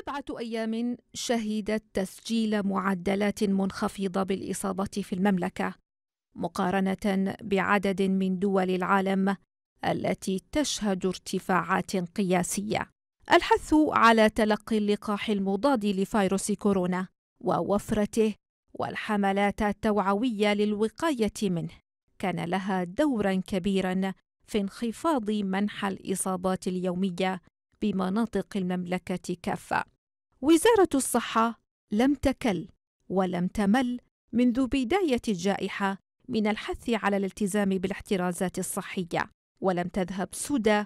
سبعة أيام شهدت تسجيل معدلات منخفضة بالإصابة في المملكة مقارنة بعدد من دول العالم التي تشهد ارتفاعات قياسية. الحث على تلقي اللقاح المضاد لفيروس كورونا ووفرته والحملات التوعوية للوقاية منه كان لها دورا كبيرا في انخفاض منح الإصابات اليومية بمناطق المملكة كافة. وزارة الصحة لم تكل ولم تمل منذ بداية الجائحة من الحث على الالتزام بالاحترازات الصحية، ولم تذهب سدى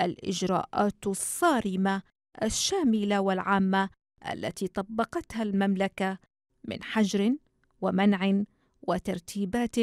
الإجراءات الصارمة الشاملة والعامة التي طبقتها المملكة من حجر ومنع وترتيبات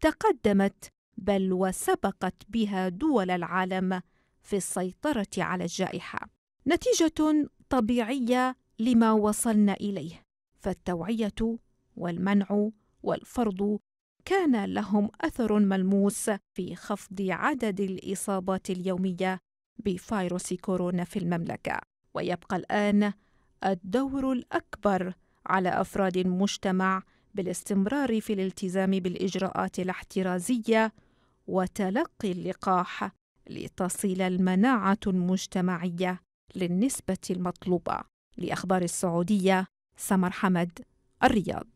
تقدمت بل وسبقت بها دول العالم في السيطرة على الجائحة نتيجة طبيعية لما وصلنا إليه فالتوعية والمنع والفرض كان لهم أثر ملموس في خفض عدد الإصابات اليومية بفيروس كورونا في المملكة ويبقى الآن الدور الأكبر على أفراد المجتمع بالاستمرار في الالتزام بالإجراءات الاحترازية وتلقي اللقاح لتصل المناعة المجتمعية للنسبة المطلوبة لأخبار السعودية سمر حمد الرياض